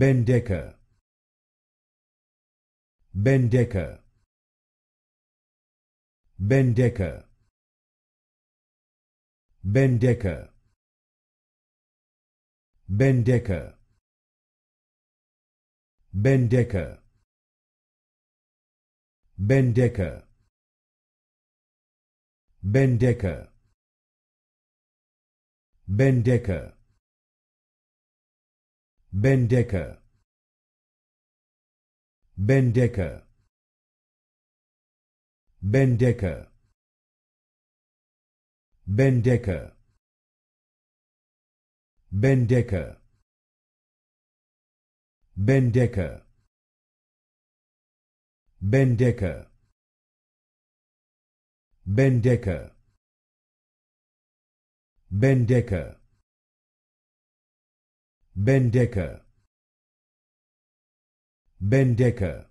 Bendeka. Bendeka. Bendeka. Bendeka. Bendeka. Bendeka. Bendeka. Bendecker Bendecker Bendeka. Bendeka. Bendeka. Bendeka. Bendeka. Bendeka. Bendeka. Bendecker Bendecker Bendecker Bendecker